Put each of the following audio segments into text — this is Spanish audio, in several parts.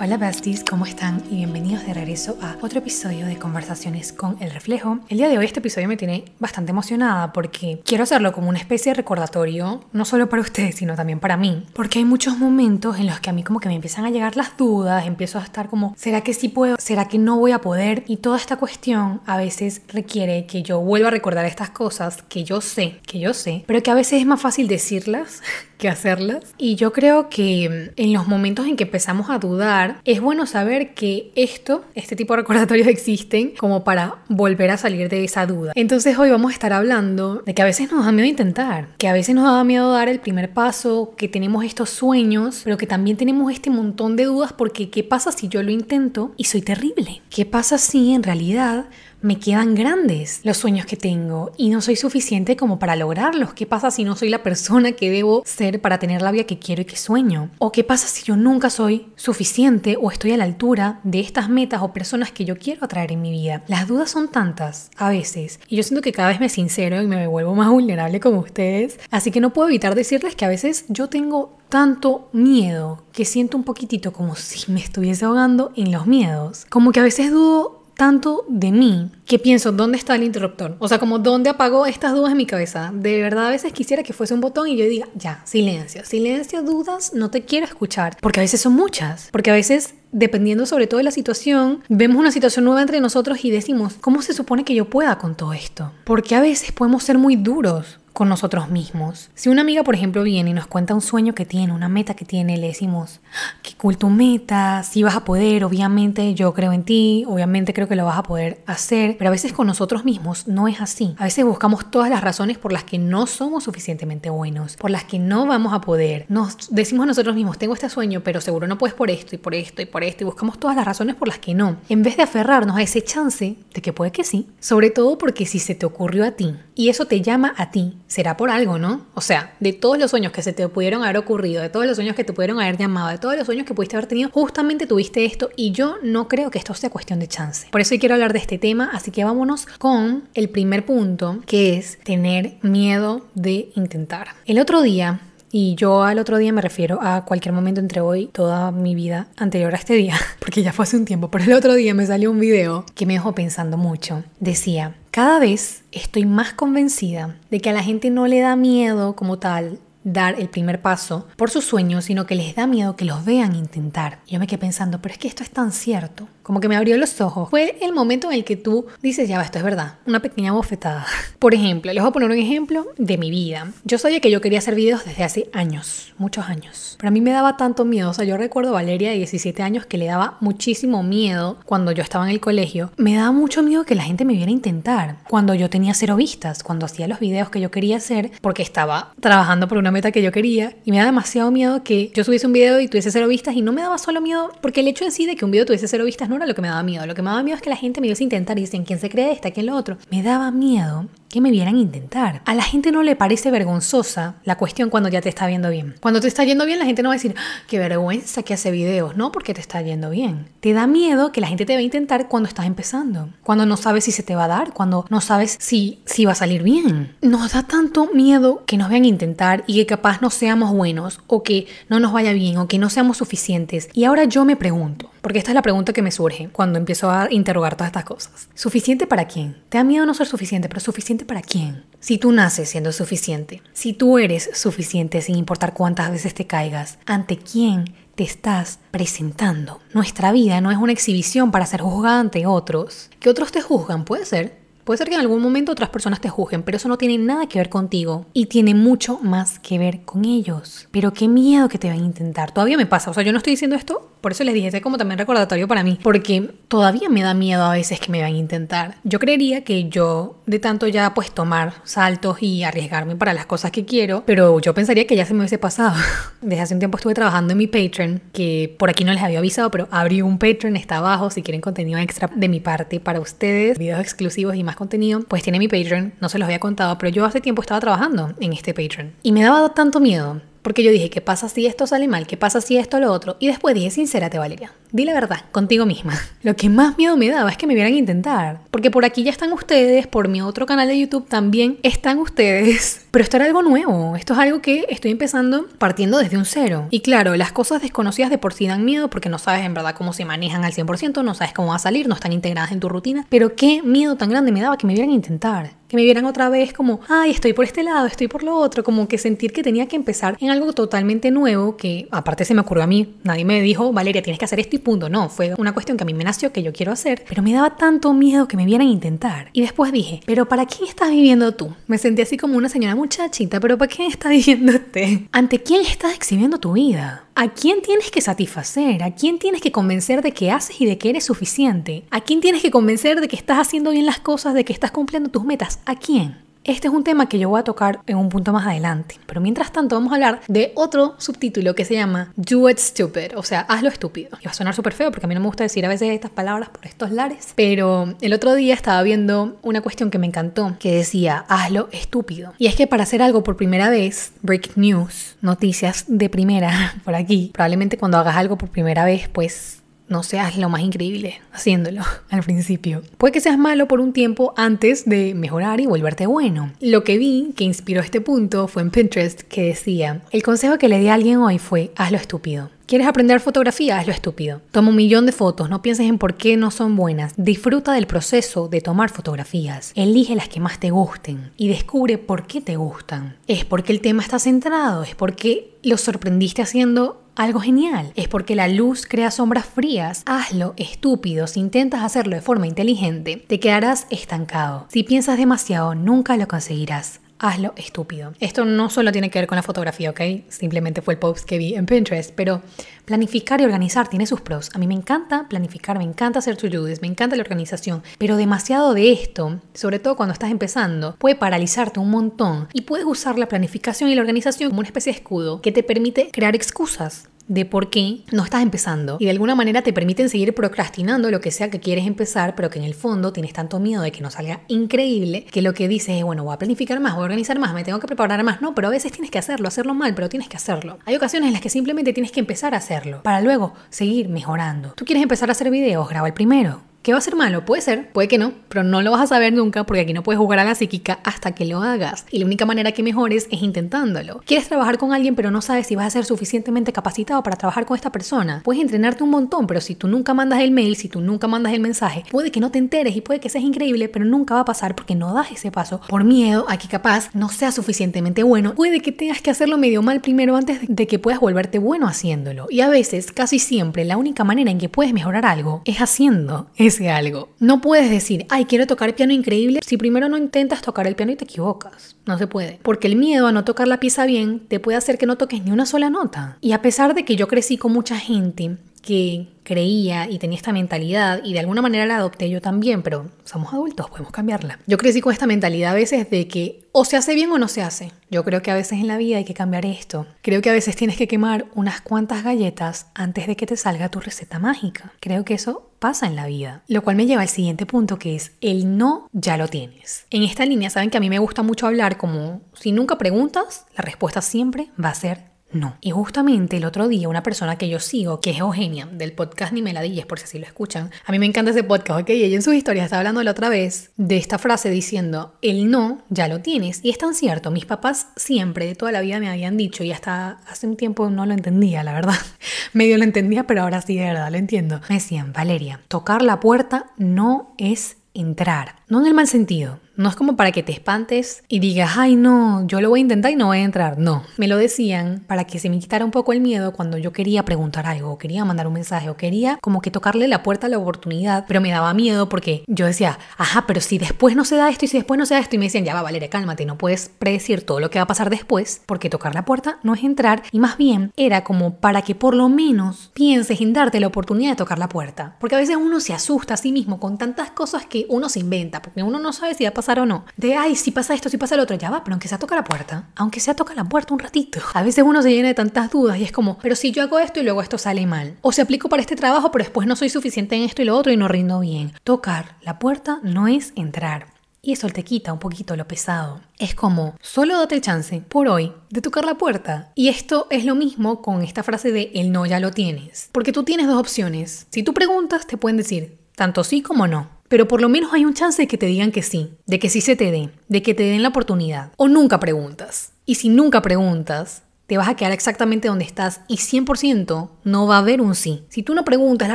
Hola besties, ¿cómo están? Y bienvenidos de regreso a otro episodio de Conversaciones con el Reflejo. El día de hoy este episodio me tiene bastante emocionada porque quiero hacerlo como una especie de recordatorio, no solo para ustedes, sino también para mí. Porque hay muchos momentos en los que a mí como que me empiezan a llegar las dudas, empiezo a estar como, ¿será que sí puedo? ¿Será que no voy a poder? Y toda esta cuestión a veces requiere que yo vuelva a recordar estas cosas que yo sé, que yo sé, pero que a veces es más fácil decirlas que hacerlas. Y yo creo que mm, en los momentos en que empezamos a dudar, es bueno saber que esto, este tipo de recordatorios existen como para volver a salir de esa duda. Entonces hoy vamos a estar hablando de que a veces nos da miedo intentar, que a veces nos da miedo dar el primer paso, que tenemos estos sueños, pero que también tenemos este montón de dudas porque ¿qué pasa si yo lo intento y soy terrible? ¿Qué pasa si en realidad me quedan grandes los sueños que tengo y no soy suficiente como para lograrlos. ¿Qué pasa si no soy la persona que debo ser para tener la vida que quiero y que sueño? ¿O qué pasa si yo nunca soy suficiente o estoy a la altura de estas metas o personas que yo quiero atraer en mi vida? Las dudas son tantas a veces y yo siento que cada vez me sincero y me vuelvo más vulnerable como ustedes, así que no puedo evitar decirles que a veces yo tengo tanto miedo que siento un poquitito como si me estuviese ahogando en los miedos, como que a veces dudo tanto de mí que pienso, ¿dónde está el interruptor? O sea, como, ¿dónde apago estas dudas en mi cabeza? De verdad, a veces quisiera que fuese un botón y yo diga, ya, silencio, silencio, dudas, no te quiero escuchar. Porque a veces son muchas. Porque a veces dependiendo sobre todo de la situación, vemos una situación nueva entre nosotros y decimos, ¿cómo se supone que yo pueda con todo esto? Porque a veces podemos ser muy duros con nosotros mismos. Si una amiga, por ejemplo, viene y nos cuenta un sueño que tiene, una meta que tiene, le decimos, ah, qué cool tu meta, si vas a poder, obviamente yo creo en ti, obviamente creo que lo vas a poder hacer, pero a veces con nosotros mismos no es así. A veces buscamos todas las razones por las que no somos suficientemente buenos, por las que no vamos a poder. Nos decimos a nosotros mismos, tengo este sueño, pero seguro no puedes por esto y por esto y por esto, y buscamos todas las razones por las que no. En vez de aferrarnos a ese chance de que puede que sí, sobre todo porque si se te ocurrió a ti y eso te llama a ti, será por algo, ¿no? O sea, de todos los sueños que se te pudieron haber ocurrido, de todos los sueños que te pudieron haber llamado, de todos los sueños que pudiste haber tenido, justamente tuviste esto y yo no creo que esto sea cuestión de chance. Por eso quiero hablar de este tema, así que vámonos con el primer punto, que es tener miedo de intentar. El otro día y yo al otro día me refiero a cualquier momento entre hoy, toda mi vida anterior a este día, porque ya fue hace un tiempo, pero el otro día me salió un video que me dejó pensando mucho. Decía, cada vez estoy más convencida de que a la gente no le da miedo como tal dar el primer paso por sus sueños, sino que les da miedo que los vean intentar. Yo me quedé pensando, pero es que esto es tan cierto como que me abrió los ojos. Fue el momento en el que tú dices, ya va, esto es verdad, una pequeña bofetada. Por ejemplo, les voy a poner un ejemplo de mi vida. Yo sabía que yo quería hacer videos desde hace años, muchos años, pero a mí me daba tanto miedo, o sea, yo recuerdo a Valeria de 17 años que le daba muchísimo miedo cuando yo estaba en el colegio, me daba mucho miedo que la gente me viera intentar, cuando yo tenía cero vistas, cuando hacía los videos que yo quería hacer, porque estaba trabajando por una meta que yo quería, y me da demasiado miedo que yo subiese un video y tuviese cero vistas, y no me daba solo miedo, porque el hecho en sí de que un video tuviese cero vistas no lo que me daba miedo. Lo que me daba miedo es que la gente me dio a intentar y dicen ¿quién se cree esta? ¿Quién lo otro? Me daba miedo que me vieran intentar. A la gente no le parece vergonzosa la cuestión cuando ya te está viendo bien. Cuando te está yendo bien, la gente no va a decir, ah, qué vergüenza que hace videos, ¿no? Porque te está yendo bien. Te da miedo que la gente te va a intentar cuando estás empezando, cuando no sabes si se te va a dar, cuando no sabes si, si va a salir bien. Nos da tanto miedo que nos vean intentar y que capaz no seamos buenos o que no nos vaya bien o que no seamos suficientes. Y ahora yo me pregunto, porque esta es la pregunta que me surge cuando empiezo a interrogar todas estas cosas. ¿Suficiente para quién? ¿Te da miedo no ser suficiente, pero suficiente para quién? Si tú naces siendo suficiente, si tú eres suficiente sin importar cuántas veces te caigas, ¿ante quién te estás presentando? Nuestra vida no es una exhibición para ser juzgada ante otros. Que otros te juzgan puede ser, Puede ser que en algún momento otras personas te juzguen, pero eso no tiene nada que ver contigo y tiene mucho más que ver con ellos. Pero qué miedo que te van a intentar. Todavía me pasa, o sea, yo no estoy diciendo esto, por eso les dije, este como también recordatorio para mí, porque todavía me da miedo a veces que me van a intentar. Yo creería que yo de tanto ya pues tomar saltos y arriesgarme para las cosas que quiero, pero yo pensaría que ya se me hubiese pasado. Desde hace un tiempo estuve trabajando en mi Patreon, que por aquí no les había avisado, pero abrí un Patreon, está abajo, si quieren contenido extra de mi parte para ustedes, videos exclusivos y más contenido, pues tiene mi Patreon, no se los había contado, pero yo hace tiempo estaba trabajando en este Patreon. Y me daba tanto miedo porque yo dije, ¿qué pasa si esto sale mal? ¿Qué pasa si esto lo otro? Y después dije, te Valeria, di la verdad, contigo misma. Lo que más miedo me daba es que me vieran intentar. Porque por aquí ya están ustedes, por mi otro canal de YouTube también están ustedes. Pero esto era algo nuevo, esto es algo que estoy empezando partiendo desde un cero. Y claro, las cosas desconocidas de por sí dan miedo porque no sabes en verdad cómo se manejan al 100%, no sabes cómo va a salir, no están integradas en tu rutina. Pero qué miedo tan grande me daba que me vieran intentar que me vieran otra vez como, ay, estoy por este lado, estoy por lo otro, como que sentir que tenía que empezar en algo totalmente nuevo que aparte se me ocurrió a mí, nadie me dijo, Valeria, tienes que hacer esto y punto, no, fue una cuestión que a mí me nació, que yo quiero hacer, pero me daba tanto miedo que me vieran intentar. Y después dije, pero ¿para quién estás viviendo tú? Me sentí así como una señora muchachita, pero ¿para quién estás viviendo usted? ¿Ante quién estás exhibiendo tu vida? ¿A quién tienes que satisfacer? ¿A quién tienes que convencer de que haces y de que eres suficiente? ¿A quién tienes que convencer de que estás haciendo bien las cosas, de que estás cumpliendo tus metas? ¿A quién? Este es un tema que yo voy a tocar en un punto más adelante, pero mientras tanto vamos a hablar de otro subtítulo que se llama Do It Stupid, o sea, hazlo estúpido. Y va a sonar súper feo porque a mí no me gusta decir a veces estas palabras por estos lares, pero el otro día estaba viendo una cuestión que me encantó que decía hazlo estúpido. Y es que para hacer algo por primera vez, break news, noticias de primera por aquí, probablemente cuando hagas algo por primera vez, pues no seas lo más increíble haciéndolo al principio. Puede que seas malo por un tiempo antes de mejorar y volverte bueno. Lo que vi que inspiró este punto fue en Pinterest que decía, el consejo que le di a alguien hoy fue, haz lo estúpido. ¿Quieres aprender fotografía? lo estúpido. Toma un millón de fotos, no pienses en por qué no son buenas. Disfruta del proceso de tomar fotografías. Elige las que más te gusten y descubre por qué te gustan. ¿Es porque el tema está centrado? ¿Es porque lo sorprendiste haciendo algo genial. Es porque la luz crea sombras frías. Hazlo estúpido. Si intentas hacerlo de forma inteligente, te quedarás estancado. Si piensas demasiado, nunca lo conseguirás hazlo estúpido. Esto no solo tiene que ver con la fotografía, ¿ok? Simplemente fue el post que vi en Pinterest, pero planificar y organizar tiene sus pros. A mí me encanta planificar, me encanta hacer to me encanta la organización, pero demasiado de esto, sobre todo cuando estás empezando, puede paralizarte un montón y puedes usar la planificación y la organización como una especie de escudo que te permite crear excusas de por qué no estás empezando y de alguna manera te permiten seguir procrastinando lo que sea que quieres empezar, pero que en el fondo tienes tanto miedo de que no salga increíble que lo que dices es, bueno, voy a planificar más, voy a organizar más, me tengo que preparar más, no, pero a veces tienes que hacerlo, hacerlo mal, pero tienes que hacerlo. Hay ocasiones en las que simplemente tienes que empezar a hacerlo para luego seguir mejorando. Tú quieres empezar a hacer videos, graba el primero, ¿Qué va a ser malo? Puede ser, puede que no, pero no lo vas a saber nunca porque aquí no puedes jugar a la psíquica hasta que lo hagas. Y la única manera que mejores es intentándolo. ¿Quieres trabajar con alguien pero no sabes si vas a ser suficientemente capacitado para trabajar con esta persona? Puedes entrenarte un montón, pero si tú nunca mandas el mail, si tú nunca mandas el mensaje, puede que no te enteres y puede que seas increíble, pero nunca va a pasar porque no das ese paso por miedo a que capaz no sea suficientemente bueno. Puede que tengas que hacerlo medio mal primero antes de que puedas volverte bueno haciéndolo. Y a veces, casi siempre, la única manera en que puedes mejorar algo es haciendo algo. No puedes decir, ay, quiero tocar el piano increíble, si primero no intentas tocar el piano y te equivocas. No se puede. Porque el miedo a no tocar la pieza bien te puede hacer que no toques ni una sola nota. Y a pesar de que yo crecí con mucha gente que creía y tenía esta mentalidad y de alguna manera la adopté yo también, pero somos adultos, podemos cambiarla. Yo crecí con esta mentalidad a veces de que o se hace bien o no se hace. Yo creo que a veces en la vida hay que cambiar esto. Creo que a veces tienes que quemar unas cuantas galletas antes de que te salga tu receta mágica. Creo que eso pasa en la vida. Lo cual me lleva al siguiente punto que es el no ya lo tienes. En esta línea saben que a mí me gusta mucho hablar como si nunca preguntas, la respuesta siempre va a ser no. Y justamente el otro día una persona que yo sigo, que es Eugenia, del podcast Ni Meladillas, por si así lo escuchan, a mí me encanta ese podcast, ok, ella en su historia está hablando la otra vez de esta frase diciendo, el no ya lo tienes. Y es tan cierto, mis papás siempre, de toda la vida me habían dicho, y hasta hace un tiempo no lo entendía, la verdad, medio lo entendía, pero ahora sí, de verdad, lo entiendo. Me decían, Valeria, tocar la puerta no es entrar. No en el mal sentido, no es como para que te espantes y digas, ay no, yo lo voy a intentar y no voy a entrar. No, me lo decían para que se me quitara un poco el miedo cuando yo quería preguntar algo, o quería mandar un mensaje o quería como que tocarle la puerta a la oportunidad, pero me daba miedo porque yo decía, ajá, pero si después no se da esto y si después no se da esto y me decían, ya va Valeria, cálmate, no puedes predecir todo lo que va a pasar después porque tocar la puerta no es entrar y más bien era como para que por lo menos pienses en darte la oportunidad de tocar la puerta. Porque a veces uno se asusta a sí mismo con tantas cosas que uno se inventa, porque uno no sabe si va a pasar o no. De, ay, si pasa esto, si pasa el otro, ya va, pero aunque sea toca la puerta, aunque sea toca la puerta un ratito. A veces uno se llena de tantas dudas y es como, pero si yo hago esto y luego esto sale mal. O se aplico para este trabajo, pero después no soy suficiente en esto y lo otro y no rindo bien. Tocar la puerta no es entrar. Y eso te quita un poquito lo pesado. Es como, solo date el chance, por hoy, de tocar la puerta. Y esto es lo mismo con esta frase de el no ya lo tienes. Porque tú tienes dos opciones. Si tú preguntas, te pueden decir tanto sí como no pero por lo menos hay un chance de que te digan que sí, de que sí se te dé, de que te den la oportunidad. O nunca preguntas. Y si nunca preguntas, te vas a quedar exactamente donde estás y 100% no va a haber un sí. Si tú no preguntas, la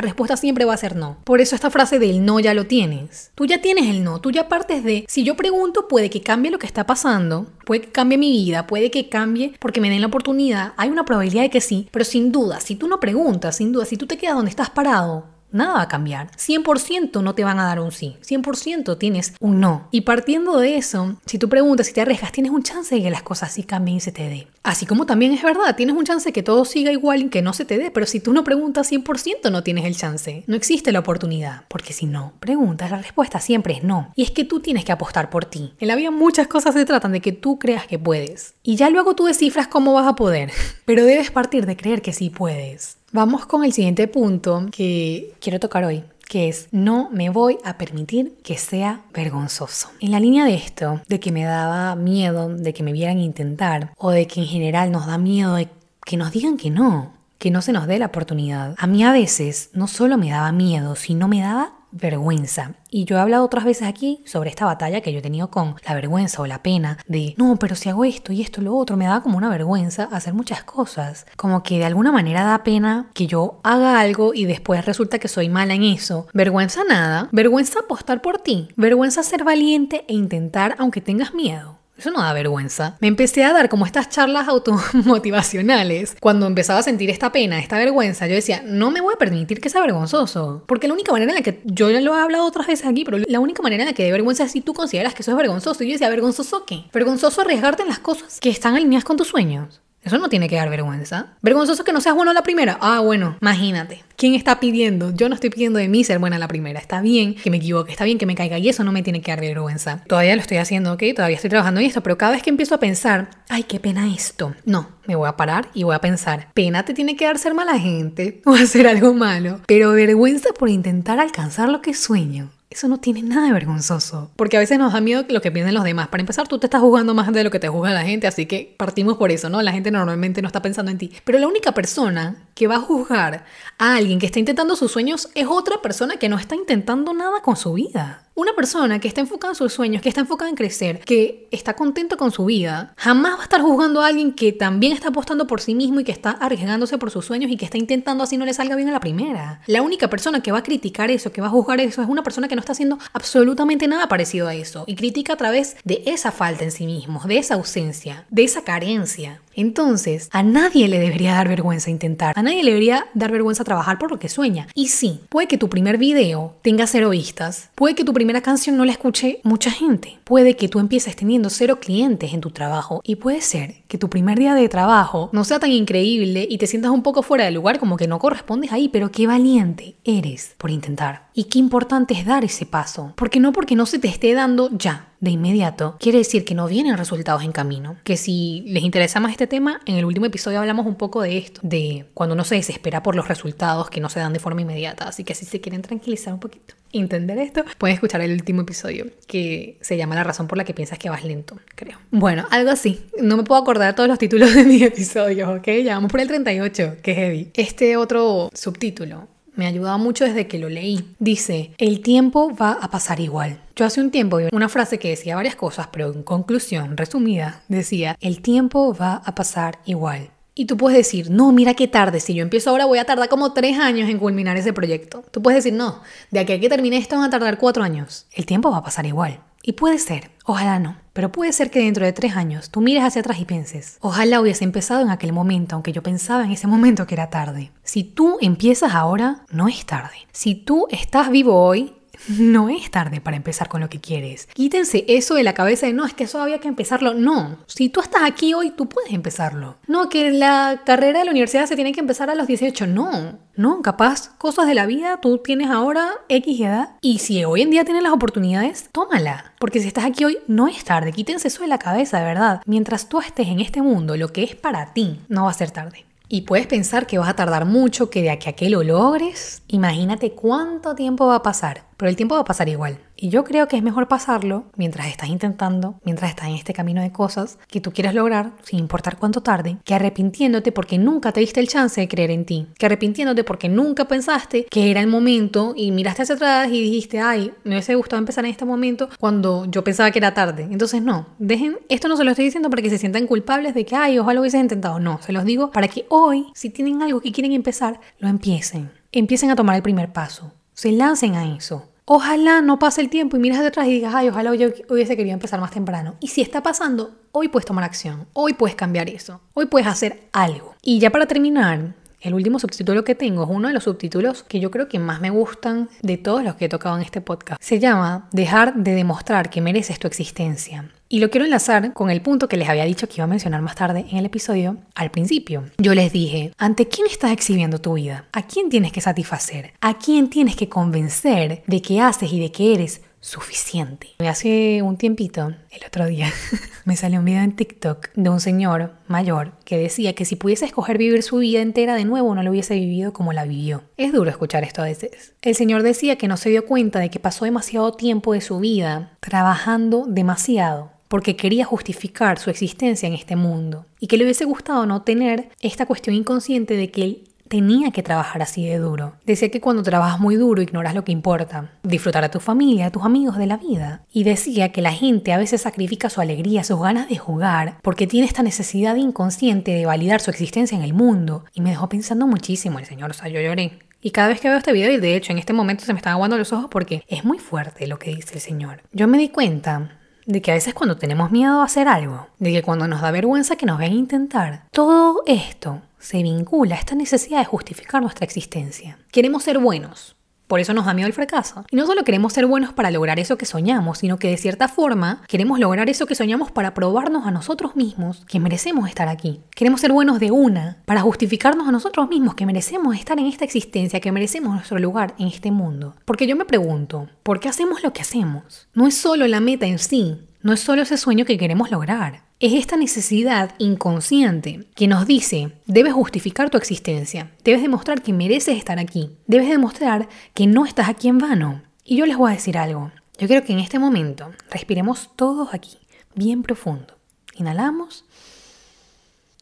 respuesta siempre va a ser no. Por eso esta frase del no ya lo tienes. Tú ya tienes el no, tú ya partes de, si yo pregunto, puede que cambie lo que está pasando, puede que cambie mi vida, puede que cambie porque me den la oportunidad, hay una probabilidad de que sí, pero sin duda, si tú no preguntas, sin duda, si tú te quedas donde estás parado, nada va a cambiar. 100% no te van a dar un sí, 100% tienes un no. Y partiendo de eso, si tú preguntas, si te arriesgas, tienes un chance de que las cosas sí cambien y se te dé. Así como también es verdad, tienes un chance de que todo siga igual y que no se te dé, pero si tú no preguntas 100% no tienes el chance. No existe la oportunidad, porque si no preguntas, la respuesta siempre es no. Y es que tú tienes que apostar por ti. En la vida muchas cosas se tratan de que tú creas que puedes. Y ya luego tú descifras cómo vas a poder, pero debes partir de creer que sí puedes. Vamos con el siguiente punto que quiero tocar hoy, que es no me voy a permitir que sea vergonzoso. En la línea de esto, de que me daba miedo de que me vieran intentar o de que en general nos da miedo de que nos digan que no, que no se nos dé la oportunidad. A mí a veces no solo me daba miedo, sino me daba vergüenza. Y yo he hablado otras veces aquí sobre esta batalla que yo he tenido con la vergüenza o la pena de, no, pero si hago esto y esto y lo otro, me da como una vergüenza hacer muchas cosas. Como que de alguna manera da pena que yo haga algo y después resulta que soy mala en eso. Vergüenza nada, vergüenza apostar por ti, vergüenza ser valiente e intentar aunque tengas miedo. Eso no da vergüenza. Me empecé a dar como estas charlas automotivacionales. Cuando empezaba a sentir esta pena, esta vergüenza, yo decía, no me voy a permitir que sea vergonzoso. Porque la única manera en la que, yo ya lo he hablado otras veces aquí, pero la única manera en la que de vergüenza es si tú consideras que eso es vergonzoso. Y yo decía, ¿vergonzoso qué? ¿Vergonzoso arriesgarte en las cosas que están alineadas con tus sueños? Eso no tiene que dar vergüenza. Vergonzoso que no seas bueno la primera. Ah, bueno, imagínate. ¿Quién está pidiendo? Yo no estoy pidiendo de mí ser buena la primera. Está bien que me equivoque, está bien que me caiga y eso no me tiene que dar vergüenza. Todavía lo estoy haciendo, ¿ok? Todavía estoy trabajando en esto, pero cada vez que empiezo a pensar, ay, qué pena esto. No, me voy a parar y voy a pensar, pena te tiene que dar ser mala gente o hacer algo malo, pero vergüenza por intentar alcanzar lo que sueño. Eso no tiene nada de vergonzoso, porque a veces nos da miedo lo que piensen los demás. Para empezar, tú te estás jugando más de lo que te juzga la gente, así que partimos por eso, ¿no? La gente normalmente no está pensando en ti. Pero la única persona que va a juzgar a alguien que está intentando sus sueños es otra persona que no está intentando nada con su vida. Una persona que está enfocada en sus sueños, que está enfocada en crecer, que está contenta con su vida, jamás va a estar juzgando a alguien que también está apostando por sí mismo y que está arriesgándose por sus sueños y que está intentando así no le salga bien a la primera. La única persona que va a criticar eso, que va a juzgar eso, es una persona que no está haciendo absolutamente nada parecido a eso y critica a través de esa falta en sí mismo, de esa ausencia, de esa carencia. Entonces, a nadie le debería dar vergüenza intentar, a nadie le debería dar vergüenza trabajar por lo que sueña. Y sí, puede que tu primer video tenga cero vistas, puede que tu primera canción no la escuche mucha gente, puede que tú empieces teniendo cero clientes en tu trabajo y puede ser que tu primer día de trabajo no sea tan increíble y te sientas un poco fuera de lugar como que no correspondes ahí, pero qué valiente eres por intentar. Y qué importante es dar ese paso, porque no porque no se te esté dando ya de inmediato, quiere decir que no vienen resultados en camino, que si les interesa más este este tema, en el último episodio hablamos un poco de esto, de cuando uno se desespera por los resultados que no se dan de forma inmediata. Así que si se quieren tranquilizar un poquito, entender esto, pueden escuchar el último episodio que se llama La razón por la que piensas que vas lento, creo. Bueno, algo así. No me puedo acordar todos los títulos de mi episodio, ¿ok? Ya vamos por el 38, que es heavy. Este otro subtítulo me ha ayudado mucho desde que lo leí. Dice, el tiempo va a pasar igual. Yo hace un tiempo vi una frase que decía varias cosas, pero en conclusión, resumida, decía, el tiempo va a pasar igual. Y tú puedes decir, no, mira qué tarde, si yo empiezo ahora voy a tardar como tres años en culminar ese proyecto. Tú puedes decir, no, de aquí a que termine esto van a tardar cuatro años. El tiempo va a pasar igual. Y puede ser, ojalá no, pero puede ser que dentro de tres años tú mires hacia atrás y pienses, ojalá hubiese empezado en aquel momento, aunque yo pensaba en ese momento que era tarde. Si tú empiezas ahora, no es tarde. Si tú estás vivo hoy, no es tarde para empezar con lo que quieres. Quítense eso de la cabeza de no, es que eso había que empezarlo. No, si tú estás aquí hoy, tú puedes empezarlo. No, que la carrera de la universidad se tiene que empezar a los 18. No, no, capaz, cosas de la vida, tú tienes ahora X edad y si hoy en día tienes las oportunidades, tómala. Porque si estás aquí hoy, no es tarde. Quítense eso de la cabeza, de verdad. Mientras tú estés en este mundo, lo que es para ti, no va a ser tarde y puedes pensar que vas a tardar mucho, que de aquí a que lo logres, imagínate cuánto tiempo va a pasar, pero el tiempo va a pasar igual. Y yo creo que es mejor pasarlo mientras estás intentando, mientras estás en este camino de cosas que tú quieres lograr, sin importar cuánto tarde, que arrepintiéndote porque nunca te diste el chance de creer en ti, que arrepintiéndote porque nunca pensaste que era el momento y miraste hacia atrás y dijiste, ay, me hubiese gustado empezar en este momento cuando yo pensaba que era tarde. Entonces no, dejen, esto no se lo estoy diciendo para que se sientan culpables de que, ay, ojalá lo hubieses intentado. No, se los digo para que hoy, si tienen algo que quieren empezar, lo empiecen. Empiecen a tomar el primer paso. Se lancen a eso Ojalá no pase el tiempo y miras detrás y digas, ay, ojalá yo hubiese querido empezar más temprano. Y si está pasando, hoy puedes tomar acción, hoy puedes cambiar eso, hoy puedes hacer algo. Y ya para terminar, el último subtítulo que tengo es uno de los subtítulos que yo creo que más me gustan de todos los que he tocado en este podcast. Se llama Dejar de demostrar que mereces tu existencia. Y lo quiero enlazar con el punto que les había dicho que iba a mencionar más tarde en el episodio, al principio. Yo les dije, ¿ante quién estás exhibiendo tu vida? ¿A quién tienes que satisfacer? ¿A quién tienes que convencer de que haces y de que eres suficiente. Me Hace un tiempito, el otro día, me salió un video en TikTok de un señor mayor que decía que si pudiese escoger vivir su vida entera de nuevo no lo hubiese vivido como la vivió. Es duro escuchar esto a veces. El señor decía que no se dio cuenta de que pasó demasiado tiempo de su vida trabajando demasiado porque quería justificar su existencia en este mundo y que le hubiese gustado no tener esta cuestión inconsciente de que él tenía que trabajar así de duro. Decía que cuando trabajas muy duro ignoras lo que importa, disfrutar a tu familia, a tus amigos, de la vida. Y decía que la gente a veces sacrifica su alegría, sus ganas de jugar, porque tiene esta necesidad inconsciente de validar su existencia en el mundo. Y me dejó pensando muchísimo el señor, o sea, yo lloré. Y cada vez que veo este video, y de hecho en este momento se me están aguando los ojos porque es muy fuerte lo que dice el señor. Yo me di cuenta de que a veces cuando tenemos miedo a hacer algo, de que cuando nos da vergüenza que nos ven intentar, todo esto se vincula a esta necesidad de justificar nuestra existencia. Queremos ser buenos, por eso nos da miedo el fracaso. Y no solo queremos ser buenos para lograr eso que soñamos, sino que de cierta forma queremos lograr eso que soñamos para probarnos a nosotros mismos que merecemos estar aquí. Queremos ser buenos de una para justificarnos a nosotros mismos que merecemos estar en esta existencia, que merecemos nuestro lugar en este mundo. Porque yo me pregunto, ¿por qué hacemos lo que hacemos? No es solo la meta en sí, no es solo ese sueño que queremos lograr, es esta necesidad inconsciente que nos dice, debes justificar tu existencia, debes demostrar que mereces estar aquí, debes demostrar que no estás aquí en vano. Y yo les voy a decir algo, yo creo que en este momento respiremos todos aquí, bien profundo. Inhalamos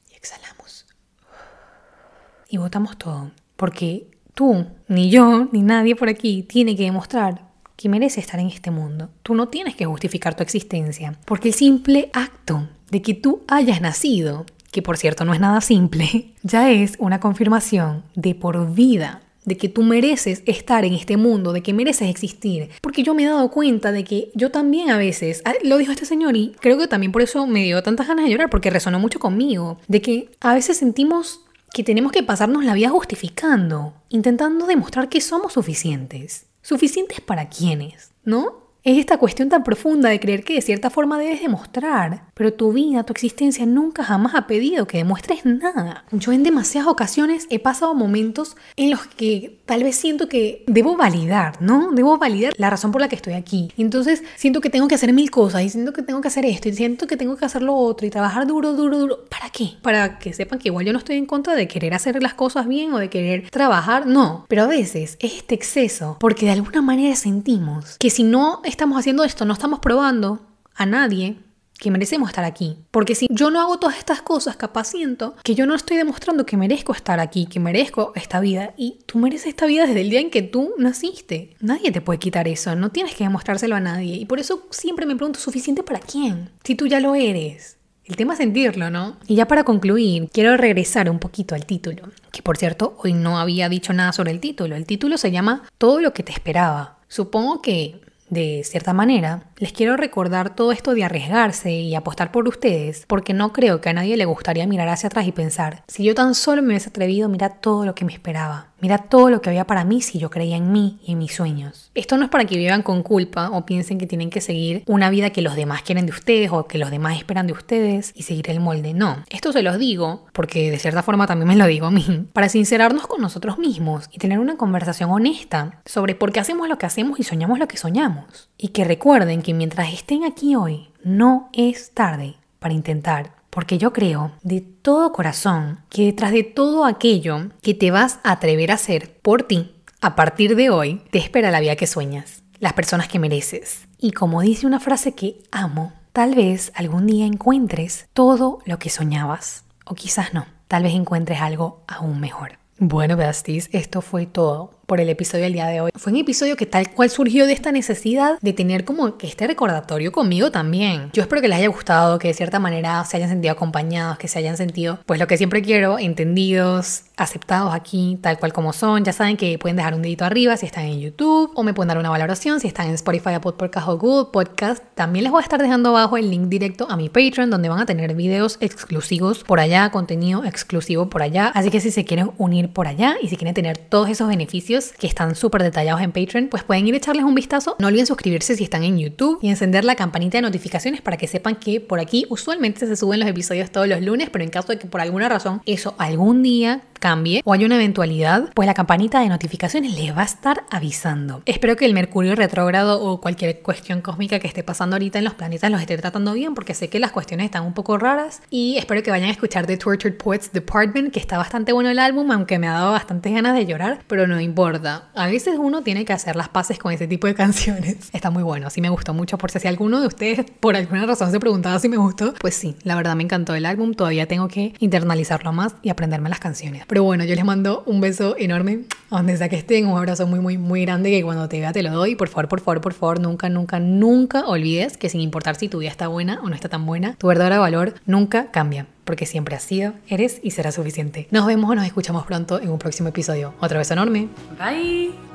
y exhalamos. Y botamos todo, porque tú, ni yo, ni nadie por aquí tiene que demostrar que merece estar en este mundo. Tú no tienes que justificar tu existencia, porque el simple acto de que tú hayas nacido, que por cierto no es nada simple, ya es una confirmación de por vida de que tú mereces estar en este mundo, de que mereces existir. Porque yo me he dado cuenta de que yo también a veces, ah, lo dijo este señor y creo que también por eso me dio tantas ganas de llorar, porque resonó mucho conmigo, de que a veces sentimos que tenemos que pasarnos la vida justificando, intentando demostrar que somos suficientes. ¿Suficientes para quienes, ¿No? Es esta cuestión tan profunda de creer que de cierta forma debes demostrar, pero tu vida, tu existencia nunca jamás ha pedido que demuestres nada. Yo en demasiadas ocasiones he pasado momentos en los que tal vez siento que debo validar, ¿no? Debo validar la razón por la que estoy aquí. Entonces siento que tengo que hacer mil cosas y siento que tengo que hacer esto y siento que tengo que hacer lo otro y trabajar duro, duro, duro. ¿Para qué? Para que sepan que igual yo no estoy en contra de querer hacer las cosas bien o de querer trabajar, no. Pero a veces es este exceso porque de alguna manera sentimos que si no estamos haciendo esto, no estamos probando a nadie que merecemos estar aquí. Porque si yo no hago todas estas cosas, capaz siento que yo no estoy demostrando que merezco estar aquí, que merezco esta vida. Y tú mereces esta vida desde el día en que tú naciste. Nadie te puede quitar eso, no tienes que demostrárselo a nadie. Y por eso siempre me pregunto, ¿suficiente para quién? Si tú ya lo eres. El tema es sentirlo, ¿no? Y ya para concluir, quiero regresar un poquito al título, que por cierto, hoy no había dicho nada sobre el título. El título se llama Todo lo que te esperaba. Supongo que de cierta manera, les quiero recordar todo esto de arriesgarse y apostar por ustedes, porque no creo que a nadie le gustaría mirar hacia atrás y pensar, si yo tan solo me hubiese atrevido, mirar todo lo que me esperaba. Mira todo lo que había para mí si yo creía en mí y en mis sueños. Esto no es para que vivan con culpa o piensen que tienen que seguir una vida que los demás quieren de ustedes o que los demás esperan de ustedes y seguir el molde. No, esto se los digo porque de cierta forma también me lo digo a mí, para sincerarnos con nosotros mismos y tener una conversación honesta sobre por qué hacemos lo que hacemos y soñamos lo que soñamos. Y que recuerden que mientras estén aquí hoy, no es tarde para intentar porque yo creo de todo corazón que detrás de todo aquello que te vas a atrever a hacer por ti, a partir de hoy, te espera la vida que sueñas, las personas que mereces. Y como dice una frase que amo, tal vez algún día encuentres todo lo que soñabas, o quizás no, tal vez encuentres algo aún mejor. Bueno, Bastis, esto fue todo por el episodio del día de hoy. Fue un episodio que tal cual surgió de esta necesidad de tener como este recordatorio conmigo también. Yo espero que les haya gustado, que de cierta manera se hayan sentido acompañados, que se hayan sentido, pues lo que siempre quiero, entendidos, aceptados aquí, tal cual como son. Ya saben que pueden dejar un dedito arriba si están en YouTube o me pueden dar una valoración si están en Spotify, Apple Podcast o Google Podcast. También les voy a estar dejando abajo el link directo a mi Patreon donde van a tener videos exclusivos por allá, contenido exclusivo por allá. Así que si se quieren unir por allá y si quieren tener todos esos beneficios, que están súper detallados en Patreon, pues pueden ir a echarles un vistazo. No olviden suscribirse si están en YouTube y encender la campanita de notificaciones para que sepan que por aquí usualmente se suben los episodios todos los lunes, pero en caso de que por alguna razón eso algún día cambie o haya una eventualidad, pues la campanita de notificaciones les va a estar avisando. Espero que el Mercurio retrógrado o cualquier cuestión cósmica que esté pasando ahorita en los planetas los esté tratando bien, porque sé que las cuestiones están un poco raras. Y espero que vayan a escuchar The Tortured Poets Department, que está bastante bueno el álbum, aunque me ha dado bastantes ganas de llorar, pero no importa a veces uno tiene que hacer las paces con ese tipo de canciones. Está muy bueno, sí me gustó mucho. Por si alguno de ustedes por alguna razón se preguntaba si me gustó, pues sí, la verdad me encantó el álbum. Todavía tengo que internalizarlo más y aprenderme las canciones. Pero bueno, yo les mando un beso enorme donde sea que estén. Un abrazo muy, muy, muy grande que cuando te vea te lo doy. Por favor, por favor, por favor, nunca, nunca, nunca olvides que sin importar si tu vida está buena o no está tan buena, tu verdadero valor nunca cambia porque siempre ha sido, eres y será suficiente. Nos vemos o nos escuchamos pronto en un próximo episodio. ¡Otra vez enorme. Bye.